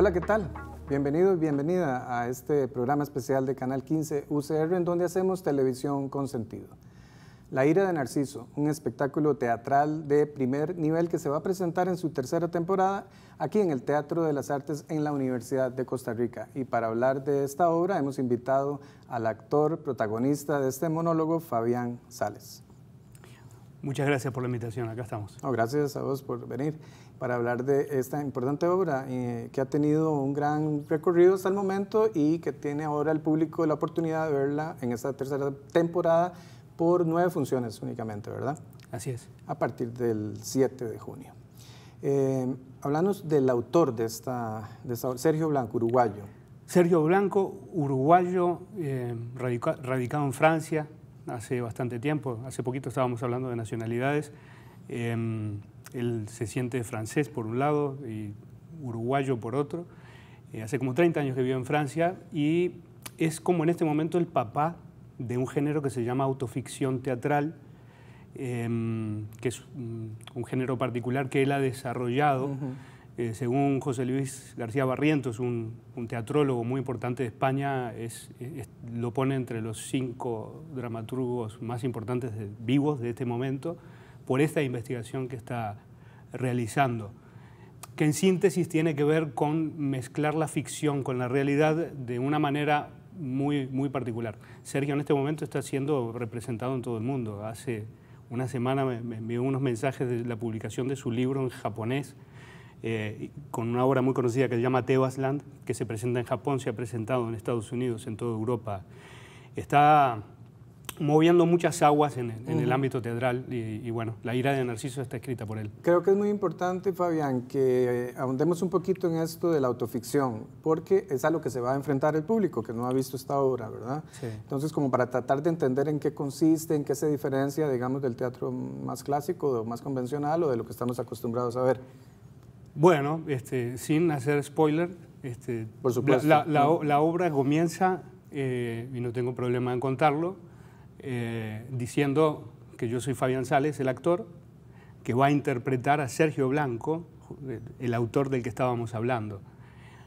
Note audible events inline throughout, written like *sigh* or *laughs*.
Hola, ¿qué tal? Bienvenido y bienvenida a este programa especial de Canal 15 UCR en donde hacemos televisión con sentido. La ira de Narciso, un espectáculo teatral de primer nivel que se va a presentar en su tercera temporada aquí en el Teatro de las Artes en la Universidad de Costa Rica. Y para hablar de esta obra hemos invitado al actor protagonista de este monólogo, Fabián Sales. Muchas gracias por la invitación, acá estamos. gracias a vos por venir para hablar de esta importante obra eh, que ha tenido un gran recorrido hasta el momento y que tiene ahora el público la oportunidad de verla en esta tercera temporada por nueve funciones únicamente, ¿verdad? Así es. A partir del 7 de junio. Hablamos eh, hablanos del autor de esta, de Sergio Blanco, uruguayo. Sergio Blanco, uruguayo, eh, radicado en Francia, hace bastante tiempo. Hace poquito estábamos hablando de nacionalidades. Em, él se siente francés por un lado y uruguayo por otro. Eh, hace como 30 años que vive en Francia y es como en este momento el papá de un género que se llama autoficción teatral, em, que es un, género particular que él ha desarrollado. Eh, según José Luis García Barrientos, un, un teatrólogo muy importante de España, lo pone entre los cinco dramaturgos más importantes vivos de este momento por esta investigación que está realizando, que en síntesis tiene que ver con mezclar la ficción con la realidad de una manera muy, muy particular. Sergio en este momento está siendo representado en todo el mundo. Hace una semana me, me envió unos mensajes de la publicación de su libro en japonés, eh, con una obra muy conocida que se llama Tebas que se presenta en Japón, se ha presentado en Estados Unidos, en toda Europa. Está moviendo muchas aguas en, el ámbito teatral y, bueno, La ira de Narciso está escrita por él. Creo que es muy importante, Fabián, que eh, ahondemos un poquito en esto de la autoficción, porque es a lo que se va a enfrentar el público que no ha visto esta obra, ¿verdad? Entonces, como para tratar de entender en qué consiste, en qué se diferencia, digamos, del teatro más clásico o más convencional o de lo que estamos acostumbrados a ver. Bueno, este, sin hacer spoiler, este, mm. La, obra comienza, eh, y no tengo problema en contarlo, eh, diciendo que yo soy Fabián Sales, el actor, que va a interpretar a Sergio Blanco, el autor del que estábamos hablando.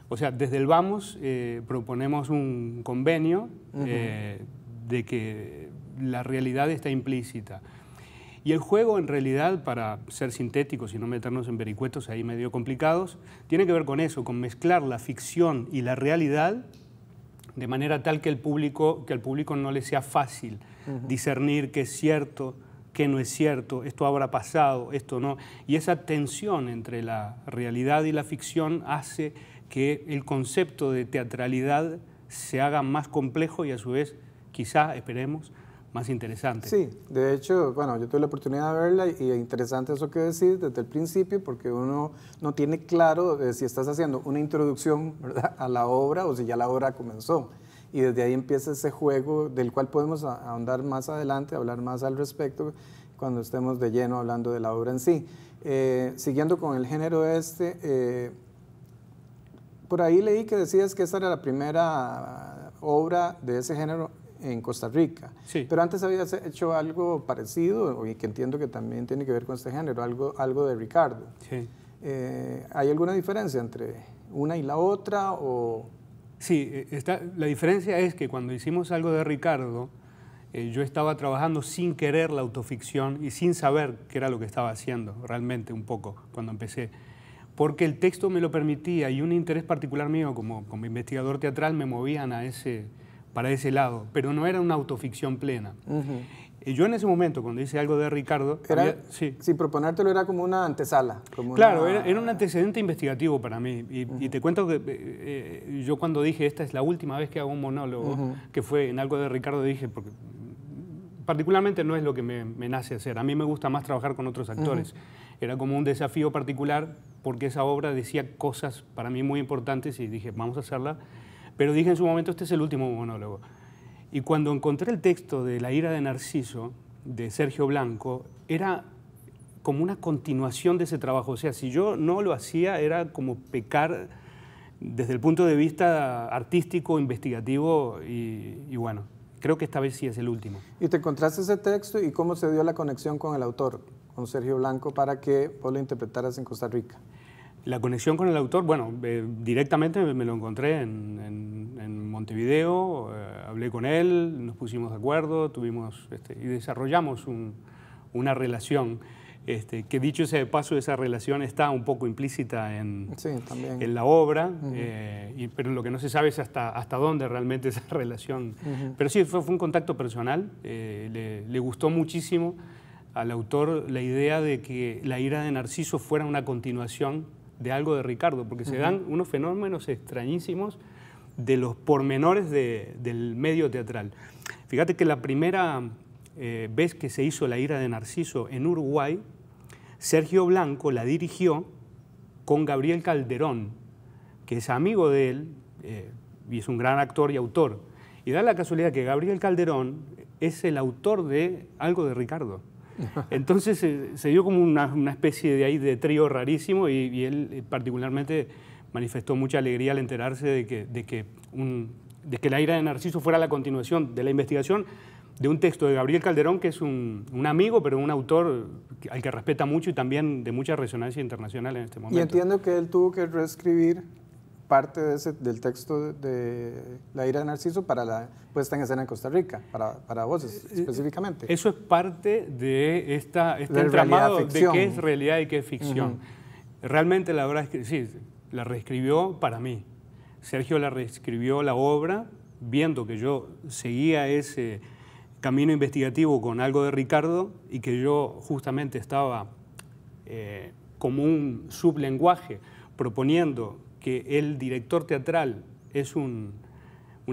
O sea, desde el Vamos eh, proponemos un convenio de que la realidad está implícita. Y el juego, en realidad, para ser sintéticos y no meternos en vericuetos ahí medio complicados, tiene que ver con eso, con mezclar la ficción y la realidad de manera tal que, el público, que al público no le sea fácil discernir qué es cierto, qué no es cierto, esto habrá pasado, esto no. Y esa tensión entre la realidad y la ficción hace que el concepto de teatralidad se haga más complejo y a su vez, quizá, esperemos, más interesante. Sí, de hecho, bueno, yo tuve la oportunidad de verla y es interesante eso que decís desde el principio porque uno no tiene claro eh, si estás haciendo una introducción a la obra o si ya la obra comenzó. Y desde ahí empieza ese juego del cual podemos ahondar más adelante, hablar más al respecto cuando estemos de lleno hablando de la obra en sí. Eh, siguiendo con el género este, eh, por ahí leí que decías que esta era la primera obra de ese género en Costa Rica. Pero antes habías hecho algo parecido y que entiendo que también tiene que ver con este género, algo, algo de Ricardo. Eh, ¿Hay alguna diferencia entre una y la otra? O... Sí, eh, la diferencia es que cuando hicimos algo de Ricardo, eh, yo estaba trabajando sin querer la autoficción y sin saber qué era lo que estaba haciendo realmente un poco cuando empecé porque el texto me lo permitía y un interés particular mío como, como investigador teatral me movían a ese, para ese lado, pero no era una autoficción plena. Y yo en ese momento, cuando hice algo de Ricardo... si sí. proponértelo, era como una antesala. Como claro, Era, un antecedente investigativo para mí. Y, te cuento que eh, eh, yo cuando dije, esta es la última vez que hago un monólogo, que fue en algo de Ricardo, dije, porque particularmente no es lo que me, me nace hacer. A mí me gusta más trabajar con otros actores. Era como un desafío particular porque esa obra decía cosas para mí muy importantes y dije, vamos a hacerla pero dije en su momento, este es el último monólogo. Y cuando encontré el texto de La ira de Narciso, de Sergio Blanco, era como una continuación de ese trabajo. O sea, si yo no lo hacía, era como pecar desde el punto de vista artístico, investigativo y, bueno, creo que esta vez sí es el último. ¿Y te encontraste ese texto y cómo se dio la conexión con el autor, con Sergio Blanco, para que vos lo interpretaras en Costa Rica? La conexión con el autor, bueno, eh, directamente me lo encontré en, Montevideo, eh, hablé con él, nos pusimos de acuerdo, tuvimos este, y desarrollamos una relación. Este, que dicho sea de paso, esa relación está un poco implícita en, en la obra, eh, pero lo que no se sabe es hasta, hasta dónde realmente *laughs* esa relación. Pero sí, fue, fue, un contacto personal, le, le, gustó muchísimo al autor la idea de que La ira de Narciso fuera una continuación de algo de Ricardo, porque se dan unos fenómenos extrañísimos de los pormenores del medio teatral. Fíjate que la primera eh, vez que se hizo La ira de Narciso en Uruguay, Sergio Blanco la dirigió con Gabriel Calderón, que es amigo de él eh, y es un gran actor y autor. Y da la casualidad que Gabriel Calderón es el autor de algo de Ricardo. Entonces eh, se dio como una, especie de ahí de trío rarísimo y, él eh, particularmente manifestó mucha alegría al enterarse de que, de que La ira de Narciso fuera la continuación de la investigación de un texto de Gabriel Calderón, que es un, un, amigo, pero un autor al que respeta mucho y también de mucha resonancia internacional en este momento. Y entiendo que él tuvo que reescribir parte del texto de La ira de Narciso para la puesta en escena en Costa Rica, para, para voces eh, eh, específicamente. Eso es parte de esta, este entramado de qué es realidad y qué es ficción. Realmente la verdad es que sí, la reescribió para mí. Sergio la reescribió la obra viendo que yo seguía ese camino investigativo con algo de Ricardo y que yo justamente estaba eh, como un sublenguaje proponiendo que el director teatral es una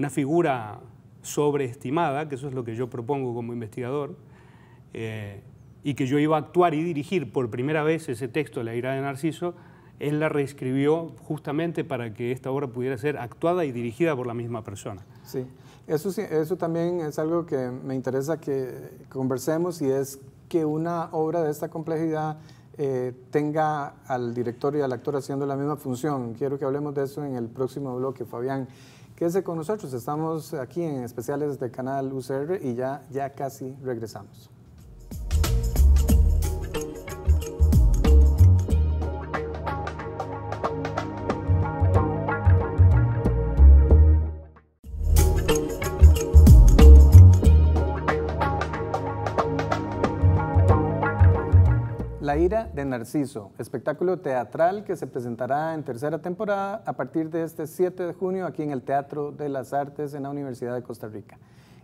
figura sobreestimada, que eso es lo que yo propongo como investigador, eh, y que yo iba a actuar y dirigir por primera vez ese texto, La ira de Narciso, él la reescribió justamente para que esta obra pudiera ser actuada y dirigida por la misma persona. Sí, eso, eso también es algo que me interesa que conversemos y es que una obra de esta complejidad eh, tenga al director y al actor haciendo la misma función. Quiero que hablemos de eso en el próximo bloque, Fabián. Quédese con nosotros, estamos aquí en especiales de Canal UCR y ya, ya casi regresamos. de Narciso, espectáculo teatral que se presentará en tercera temporada a partir de este 7 de junio aquí en el Teatro de las Artes en la Universidad de Costa Rica.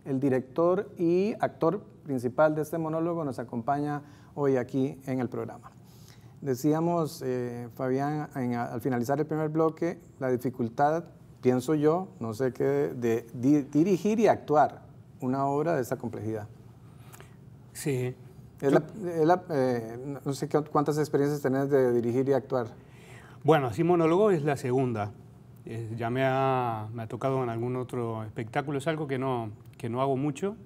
El director y actor principal de este monólogo nos acompaña hoy aquí en el programa. Decíamos, eh, Fabián, al finalizar el primer bloque, la dificultad, pienso yo, no sé qué, de, dirigir y actuar una obra de esta complejidad. Sí, eh, no sé cuántas experiencias tenés de dirigir y actuar. Bueno, así monólogo es la segunda. ya me ha, tocado en algún otro espectáculo. Es algo que no, hago mucho,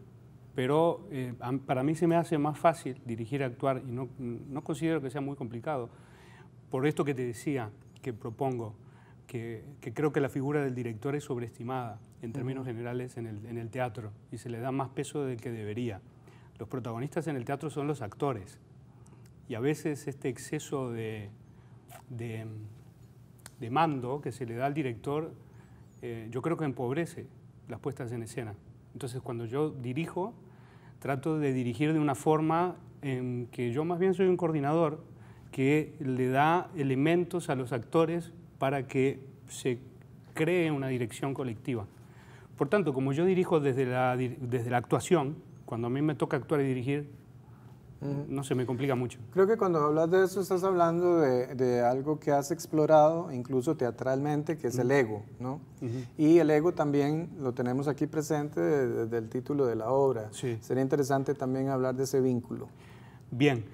pero eh, para mí se me hace más fácil dirigir, y actuar y no, considero que sea muy complicado. Por esto que te decía, que propongo, que, creo que la figura del director es sobreestimada en términos generales en el, en el teatro y se le da más peso del que debería. Los protagonistas en el teatro son los actores. Y a veces este exceso de, mando que se le da al director, eh, yo creo que empobrece las puestas en escena. Entonces cuando yo dirijo, trato de dirigir de una forma en que yo más bien soy un coordinador que le da elementos a los actores para que se cree una dirección colectiva. Por tanto, como yo dirijo desde desde la actuación, cuando a mí me toca actuar y dirigir, no se me complica mucho. Creo que cuando hablas de eso estás hablando de, algo que has explorado, incluso teatralmente, que es el ego, Y el ego también lo tenemos aquí presente desde, el título de la obra. Sería interesante también hablar de ese vínculo. Bien.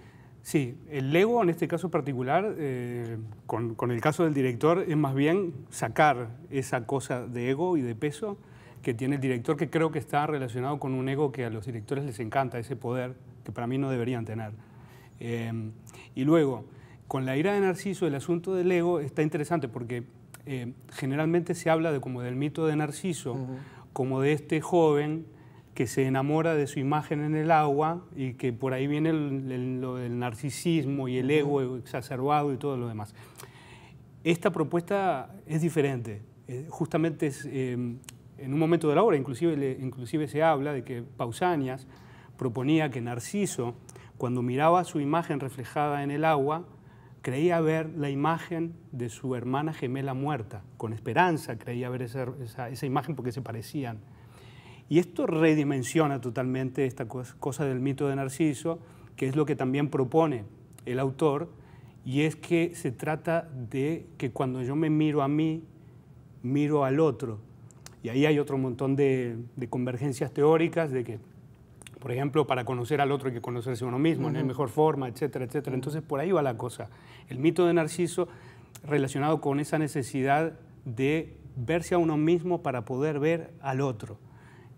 Sí, el ego en este caso particular, eh, con, el caso del director, es más bien sacar esa cosa de ego y de peso que tiene el director, que creo que está relacionado con un ego que a los directores les encanta, ese poder que para mí no deberían tener. Eh, y luego, con la ira de Narciso, el asunto del ego está interesante porque eh, generalmente se habla de, como del mito de Narciso, como de este joven que se enamora de su imagen en el agua y que por ahí viene lo del narcisismo y el ego exacerbado y todo lo demás. Esta propuesta es diferente, eh, justamente es, en un momento de la obra, inclusive, se habla de que Pausanias proponía que Narciso, cuando miraba su imagen reflejada en el agua, creía ver la imagen de su hermana gemela muerta, con esperanza creía ver esa imagen porque se parecían. Y esto redimensiona totalmente esta cosa del mito de Narciso, que es lo que también propone el autor, y es que se trata de que cuando yo me miro a mí, miro al otro, y ahí hay otro montón de, convergencias teóricas de que, por ejemplo, para conocer al otro hay que conocerse a uno mismo, en la mejor forma, etcétera, etcétera. Entonces, por ahí va la cosa. El mito de Narciso relacionado con esa necesidad de verse a uno mismo para poder ver al otro.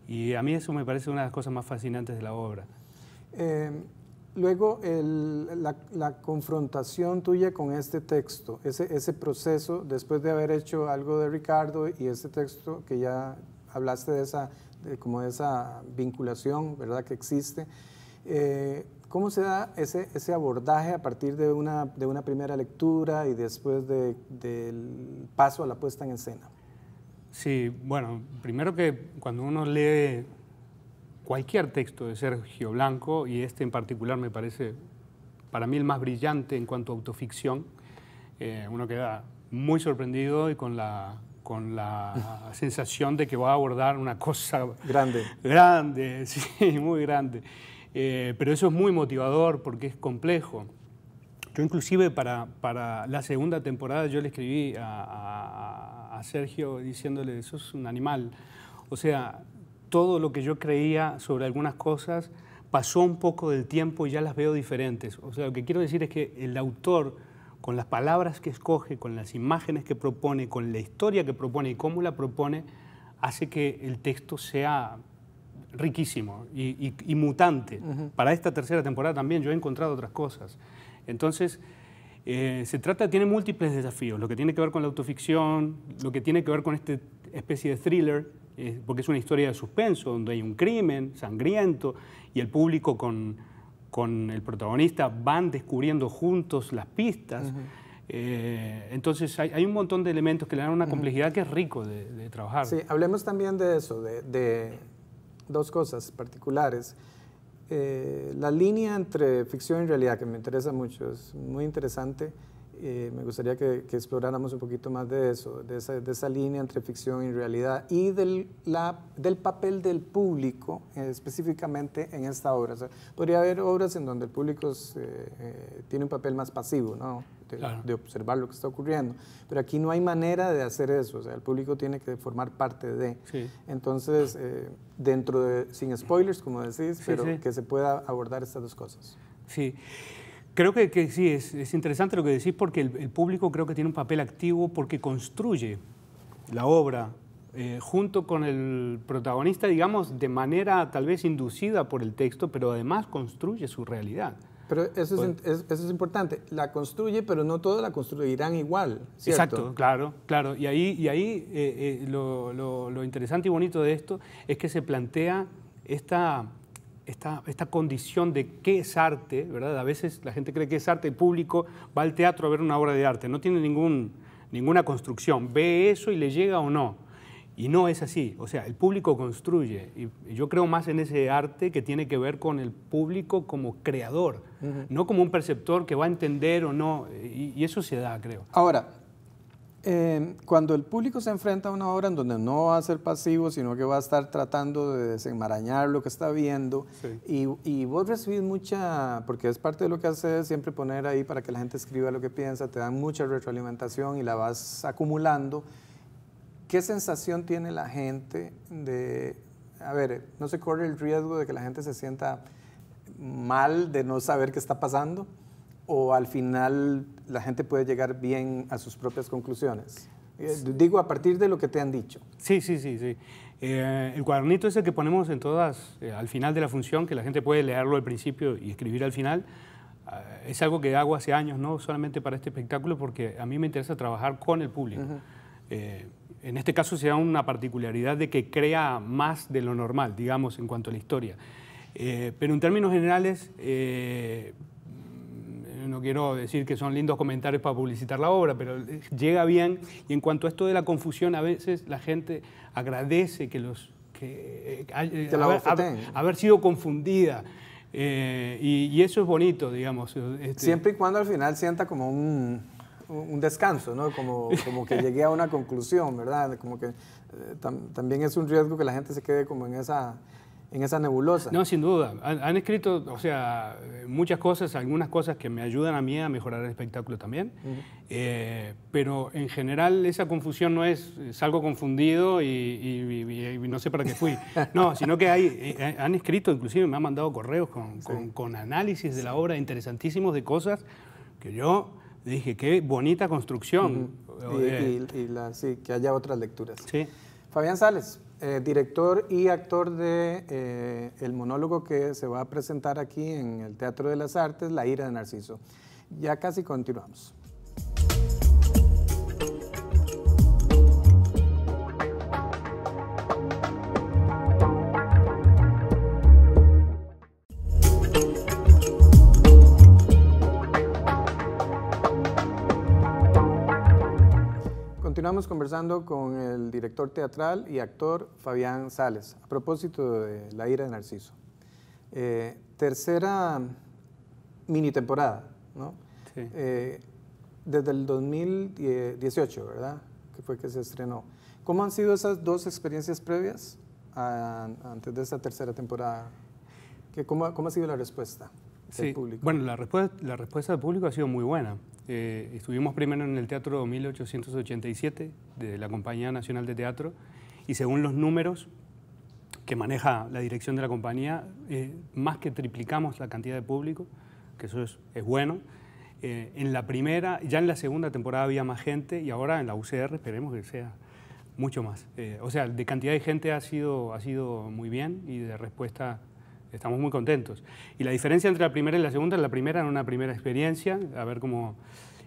Y a mí eso me parece una de las cosas más fascinantes de la obra. Eh, Luego, la, confrontación tuya con este texto, ese, ese proceso, después de haber hecho algo de Ricardo y este texto que ya hablaste de esa, como esa vinculación, ¿verdad?, que existe. Eh, ¿Cómo se da ese, ese abordaje a partir de una, de una primera lectura y después del paso a la puesta en escena? Sí, bueno, primero que cuando uno lee cualquier texto de Sergio Blanco, y este en particular me parece para mí el más brillante en cuanto a autoficción, eh, uno queda muy sorprendido y con la, con la *laughs* sensación de que va a abordar una cosa grande. Grande, *laughs* sí, muy grande. Eh, pero eso es muy motivador porque es complejo. Yo inclusive para, la segunda temporada yo le escribí a, Sergio diciéndole, eso es un animal. O sea, todo lo que yo creía sobre algunas cosas pasó un poco del tiempo y ya las veo diferentes. O sea, lo que quiero decir es que el autor, con las palabras que escoge, con las imágenes que propone, con la historia que propone y cómo la propone, hace que el texto sea riquísimo y, mutante. Para esta tercera temporada también yo he encontrado otras cosas. Entonces, eh, se trata, tiene múltiples desafíos, lo que tiene que ver con la autoficción, lo que tiene que ver con esta especie de thriller porque es una historia de suspenso, donde hay un crimen sangriento y el público con, con el protagonista van descubriendo juntos las pistas. Eh, entonces hay, un montón de elementos que le dan una complejidad que es rico de, trabajar. Sí, hablemos también de eso, de, dos cosas particulares. Eh, la línea entre ficción y realidad, que me interesa mucho, es muy interesante eh, me gustaría que, exploráramos un poquito más de eso, de esa, línea entre ficción y realidad y del, la, del papel del público eh, específicamente en esta obra. podría haber obras en donde el público eh, tiene un papel más pasivo, ¿no? De, observar lo que está ocurriendo, pero aquí no hay manera de hacer eso, sea, el público tiene que formar parte de. Entonces, dentro de, sin spoilers, como decís, pero que se pueda abordar estas dos cosas. Sí. Creo que, sí, es, interesante lo que decís porque el, público creo que tiene un papel activo porque construye la obra eh, junto con el protagonista, digamos, de manera tal vez inducida por el texto, pero además construye su realidad. Pero eso es, pues importante, la construye, pero no todos la construirán igual. Exacto, claro, claro. Y ahí, y ahí eh, eh, lo interesante y bonito de esto es que se plantea esta esta, condición de qué es arte, ¿verdad? A veces la gente cree que es arte, el público va al teatro a ver una obra de arte, no tiene ningún, ninguna construcción, ve eso y le llega o no. Y no es así, o sea, el público construye. Y yo creo más en ese arte que tiene que ver con el público como creador, no como un perceptor que va a entender o no. Y, y eso se da, creo. Ahora, Em, cuando el público se enfrenta a una obra en donde no va a ser pasivo, sino que va a estar tratando de desenmarañar lo que está viendo, y, y, vos recibís mucha, porque es parte de lo que haces, siempre poner ahí para que la gente escriba lo que piensa, te dan mucha retroalimentación y la vas acumulando. ¿Qué sensación tiene la gente de, a ver, no se corre el riesgo de que la gente se sienta mal de no saber qué está pasando? o al final la gente puede llegar bien a sus propias conclusiones? Eh, digo, a partir de lo que te han dicho. Sí, sí, sí, sí. Eh, el cuadernito es el que ponemos en todas, eh, al final de la función, que la gente puede leerlo al principio y escribir al final. es algo que hago hace años, no solamente para este espectáculo, porque a mí me interesa trabajar con el público. en este caso se da una particularidad de que crea más de lo normal, digamos, en cuanto a la historia. pero en términos generales, quiero decir que son lindos comentarios para publicitar la obra, pero eh, llega bien. Y en cuanto a esto de la confusión, a veces la gente agradece que los que, eh, eh, haber, sido confundida. y, eso es bonito, digamos. Este. Siempre y cuando al final sienta como un, descanso, ¿no? Como, como que llegué a una conclusión, ¿verdad? Como que también es un riesgo que la gente se quede como en esa en esas nebulosas. No, sin duda. Han, escrito, o sea, muchas cosas, algunas cosas que me ayudan a mí a mejorar el espectáculo también. Eh, pero en general esa confusión no es salgo confundido y, no sé para qué fui. *laughs* no, sino que eh, eh, han escrito, inclusive me han mandado correos con, análisis de la obra interesantísimos de cosas que yo dije, qué bonita construcción. Y, que haya otras lecturas. Sí. Fabián Sales, eh, director y actor de eh, el monólogo que se va a presentar aquí en el Teatro de las Artes, La Ira de Narciso. Ya casi continuamos. Estamos conversando con el director teatral y actor Fabián Sales a propósito de La ira de Narciso. Eh, tercera mini temporada, ¿no? Sí. Eh, desde el 2018, ¿verdad? Que fue que se estrenó. ¿Cómo han sido esas dos experiencias previas antes de esta tercera temporada? ¿Qué, ¿Cómo ha sido la respuesta? sí. Bueno, la respuesta, la respuesta del público ha sido muy buena. Eh, estuvimos primero en el Teatro 1887 de la Compañía Nacional de Teatro y según los números que maneja la dirección de la compañía, eh, más que triplicamos la cantidad de público, que eso es, bueno. Eh, en la primera, ya en la segunda temporada había más gente y ahora en la UCR esperemos que sea mucho más. o sea, de cantidad de gente ha sido, ha sido muy bien y de respuesta estamos muy contentos. Y la diferencia entre la primera y la segunda, la primera era una primera experiencia, a ver cómo...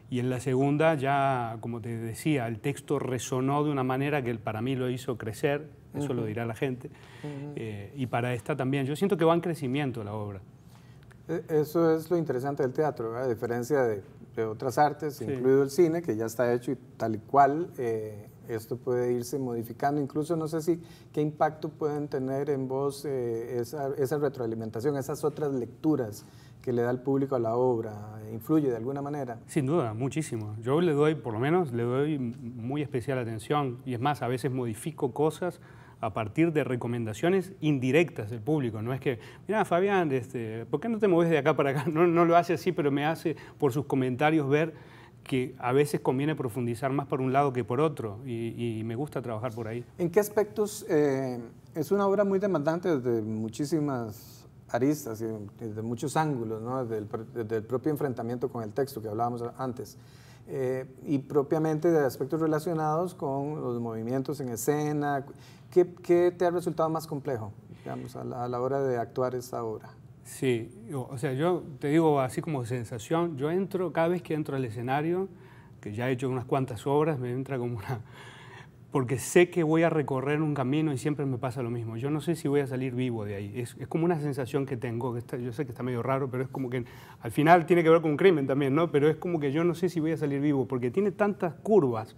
Y en la segunda ya, como te decía, el texto resonó de una manera que para mí lo hizo crecer, eso lo dirá la gente, eh, y para esta también. Yo siento que va en crecimiento la obra. E, eso es lo interesante del teatro, a diferencia de, otras artes, incluido el cine, que ya está hecho y tal y cual. Eh, esto puede irse modificando. Incluso no sé si qué impacto pueden tener en vos eh, esa, retroalimentación, esas otras lecturas que le da el público a la obra. ¿Influye de alguna manera? Sin duda, muchísimo. Yo le doy, por lo menos, le doy muy especial atención y es más, a veces modifico cosas a partir de recomendaciones indirectas del público. No es que, mira, Fabián, este, ¿por qué no te mueves de acá para acá? *laughs* no lo hace así, pero me hace por sus comentarios ver que a veces conviene profundizar más por un lado que por otro y, me gusta trabajar por ahí. ¿En qué aspectos? Eh, es una obra muy demandante desde muchísimas aristas y desde muchos ángulos, ¿no? desde, el, propio enfrentamiento con el texto que hablábamos antes eh, y propiamente de aspectos relacionados con los movimientos en escena. ¿Qué, te ha resultado más complejo a la, a la hora de actuar esta obra? Sí, o sea, yo te digo así como sensación, yo entro, cada vez que entro al escenario, que ya he hecho unas cuantas obras, me entra como una... porque sé que voy a recorrer un camino y siempre me pasa lo mismo. Yo no sé si voy a salir vivo de ahí. Es, como una sensación que tengo, que yo sé que está medio raro, pero es como que al final tiene que ver con un crimen también, ¿no? Pero es como que yo no sé si voy a salir vivo, porque tiene tantas curvas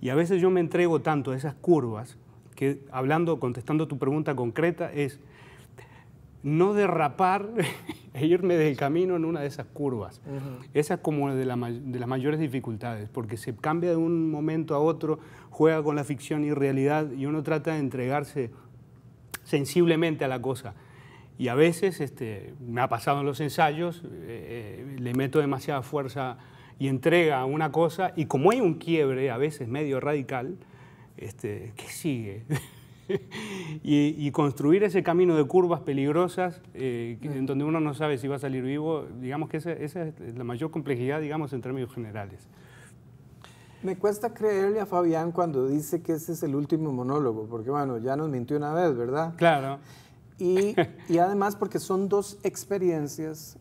y a veces yo me entrego tanto a esas curvas que hablando, contestando tu pregunta concreta, es no derrapar *laughs* e irme del camino en una de esas curvas. Esa es como de, de, las mayores dificultades, porque se cambia de un momento a otro, juega con la ficción y realidad y uno trata de entregarse sensiblemente a la cosa. Y a veces, este, me ha pasado en los ensayos, eh, eh, le meto demasiada fuerza y entrega a una cosa y como hay un quiebre, a veces medio radical, este, ¿qué sigue? *laughs* *laughs* y, construir ese camino de curvas peligrosas eh, en donde uno no sabe si va a salir vivo, digamos que esa, es la mayor complejidad, digamos, en términos generales. Me cuesta creerle a Fabián cuando dice que ese es el último monólogo, porque bueno, ya nos mintió una vez, ¿verdad? Claro. Y, *laughs* y además porque son dos experiencias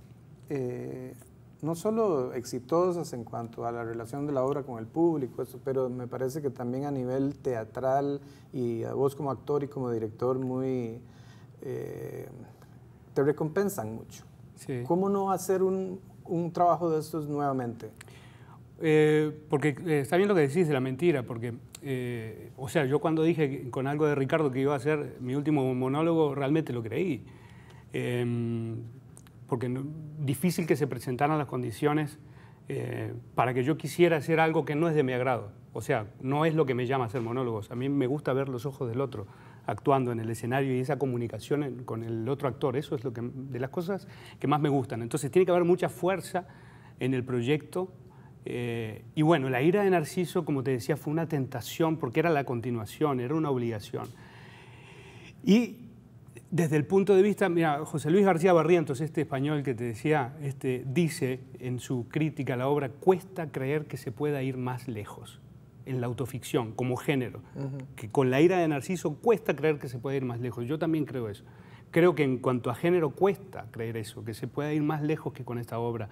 eh, no solo exitosas en cuanto a la relación de la obra con el público, pero me parece que también a nivel teatral y a vos como actor y como director muy... Eh, te recompensan mucho. ¿Cómo no hacer un, trabajo de estos nuevamente? Eh, porque eh, está bien lo que decís de la mentira, porque, o sea, yo cuando dije con algo de Ricardo que iba a hacer mi último monólogo, realmente lo creí. Em, porque difícil que se presentaran las condiciones eh, para que yo quisiera hacer algo que no es de mi agrado. O sea, no es lo que me llama hacer monólogos. A mí me gusta ver los ojos del otro actuando en el escenario y esa comunicación con el otro actor. Eso es lo que, de las cosas que más me gustan. Entonces tiene que haber mucha fuerza en el proyecto. Eh, y bueno, la ira de Narciso, como te decía, fue una tentación porque era la continuación, era una obligación. Y desde el punto de vista, mira, José Luis García Barrientos, este español que te decía, este, dice en su crítica a la obra, cuesta creer que se pueda ir más lejos en la autoficción como género, que con la ira de Narciso cuesta creer que se pueda ir más lejos. Yo también creo eso. Creo que en cuanto a género cuesta creer eso, que se pueda ir más lejos que con esta obra.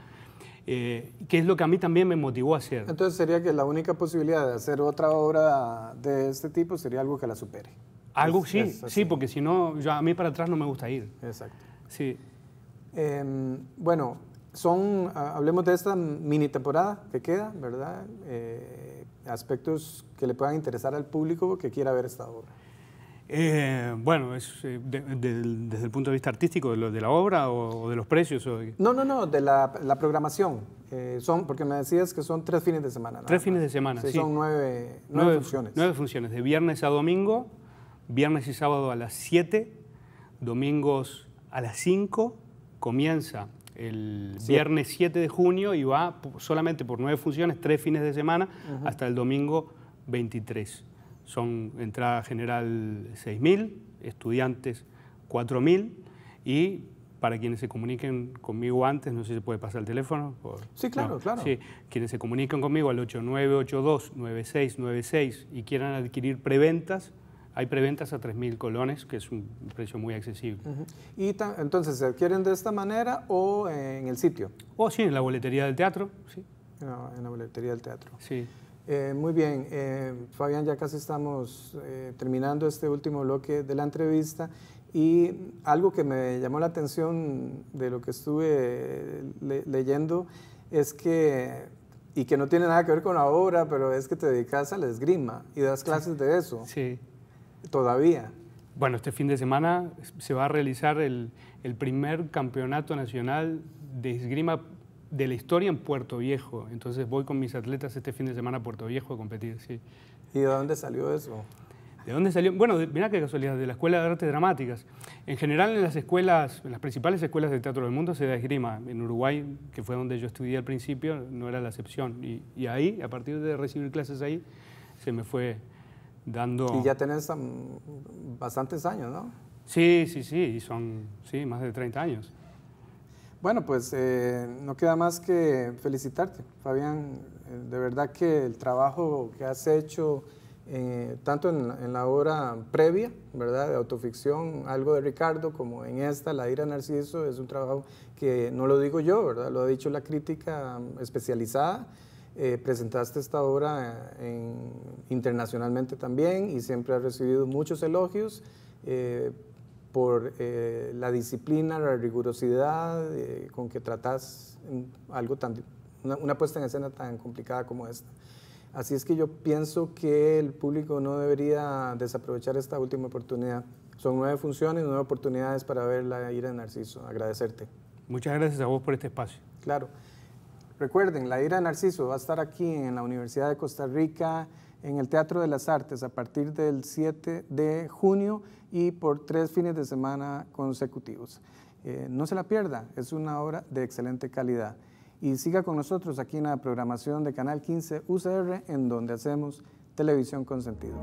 Eh, que es lo que a mí también me motivó a hacer. Entonces sería que la única posibilidad de hacer otra obra de este tipo sería algo que la supere. Algo sí, sí, porque si no, a mí para atrás no me gusta ir. Exacto. Sí. Em, bueno, son, ah, hablemos de esta mini temporada que queda, ¿verdad? Eh, aspectos que le puedan interesar al público que quiera ver esta obra. Eh, bueno, es, eh, desde el punto de vista artístico, de, la obra o, de los precios. No, no, no, de la, programación. son, porque me decías que son tres fines de semana. Tres fines de semana, sí. Son nueve, nueve, funciones. Nueve funciones, de viernes a domingo viernes y sábado a las 7, domingos a las 5, comienza el viernes 7 de junio y va solamente por nueve funciones, tres fines de semana, hasta el domingo 23. Son entrada general 6.000, estudiantes 4.000 y para quienes se comuniquen conmigo antes, no sé si se puede pasar el teléfono. Sí, claro, claro. Sí, quienes se comuniquen conmigo al 8982-9696 y quieran adquirir preventas, hay preventas a 3.000 colones, que es un precio muy accesible. ¿Y entonces se adquieren de esta manera o en el sitio? O sí, en la boletería del teatro. Sí. Ah, en la boletería del teatro. Sí. Eh, muy bien, eh, Fabián, ya casi estamos eh, terminando este último bloque de la entrevista y algo que me llamó la atención de lo que estuve leyendo es que, y que no tiene nada que ver con la obra, pero es que te dedicas a la esgrima y das clases de eso. Sí. Todavía. Bueno, este fin de semana se va a realizar el, primer campeonato nacional de esgrima de la historia en Puerto Viejo. Entonces voy con mis atletas este fin de semana a Puerto Viejo a competir, sí. ¿Y de dónde salió eso? ¿De dónde salió? Bueno, mira mirá qué casualidad, de la Escuela de Artes Dramáticas. En general, en las escuelas, en las principales escuelas de teatro del mundo se da esgrima. En Uruguay, que fue donde yo estudié al principio, no era la excepción. y ahí, a partir de recibir clases ahí, se me fue y ya tenés mm, bastantes años, ¿no? Sí, sí, sí, y son sí, más de 30 años. Bueno, pues eh, no queda más que felicitarte, Fabián. Eh, de verdad que el trabajo que has hecho, eh, tanto en la, en la, obra previa, ¿verdad?, de autoficción, algo de Ricardo, como en esta, La ira Narciso, es un trabajo que no lo digo yo, ¿verdad?, lo ha dicho la crítica mm, especializada. Eh, presentaste esta obra eh, internacionalmente también y siempre has recibido muchos elogios eh, por la disciplina, la rigurosidad con que tratas algo tan, una, una, puesta en escena tan complicada como esta. Así es que yo pienso que el público no debería desaprovechar esta última oportunidad. Son nueve funciones, nueve oportunidades para ver la ira de Narciso. Agradecerte. Muchas gracias a vos por este espacio. Claro. Recuerden, la ira de Narciso va a estar aquí en la Universidad de Costa Rica, en el Teatro de las Artes a partir del 7 de junio y por tres fines de semana consecutivos. Eh, no se la pierda, es una obra de excelente calidad. Y siga con nosotros aquí en la programación de Canal 15 UCR, en donde hacemos televisión con sentido.